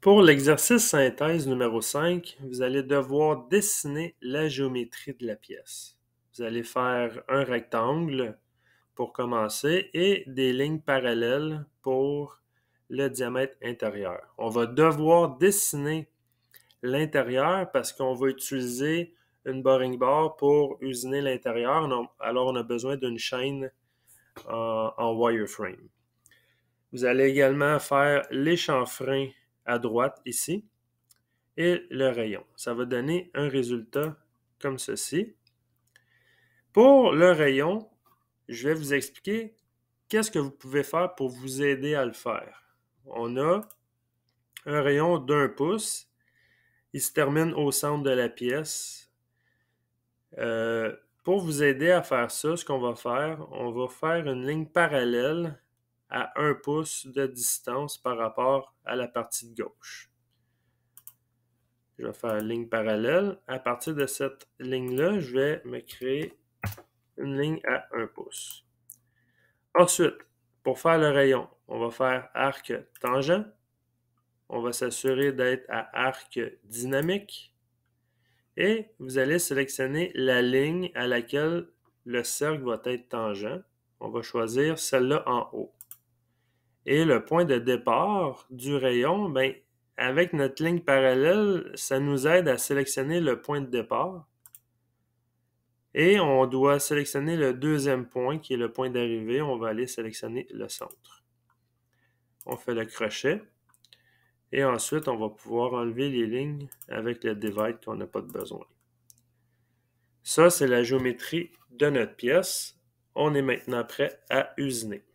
Pour l'exercice synthèse numéro 5, vous allez devoir dessiner la géométrie de la pièce. Vous allez faire un rectangle pour commencer et des lignes parallèles pour le diamètre intérieur. On va devoir dessiner l'intérieur parce qu'on va utiliser une boring bar pour usiner l'intérieur. Alors, on a besoin d'une chaîne en, wireframe. Vous allez également faire les chanfreins à droite ici et le rayon. Ça va donner un résultat comme ceci. Pour le rayon, je vais vous expliquer qu'est-ce que vous pouvez faire pour vous aider à le faire. On a un rayon d'un pouce. Il se termine au centre de la pièce. Euh, pour vous aider à faire ça, ce qu'on va faire, on va faire une ligne parallèle à un pouce de distance par rapport à la partie de gauche. Je vais faire une ligne parallèle. À partir de cette ligne-là, je vais me créer une ligne à un pouce. Ensuite, pour faire le rayon, on va faire arc tangent. On va s'assurer d'être à arc dynamique. Et vous allez sélectionner la ligne à laquelle le cercle va être tangent. On va choisir celle-là en haut. Et le point de départ du rayon, ben, avec notre ligne parallèle, ça nous aide à sélectionner le point de départ. Et on doit sélectionner le deuxième point qui est le point d'arrivée. On va aller sélectionner le centre. On fait le crochet. Et ensuite, on va pouvoir enlever les lignes avec le divide qu'on n'a pas de besoin. Ça, c'est la géométrie de notre pièce. On est maintenant prêt à usiner.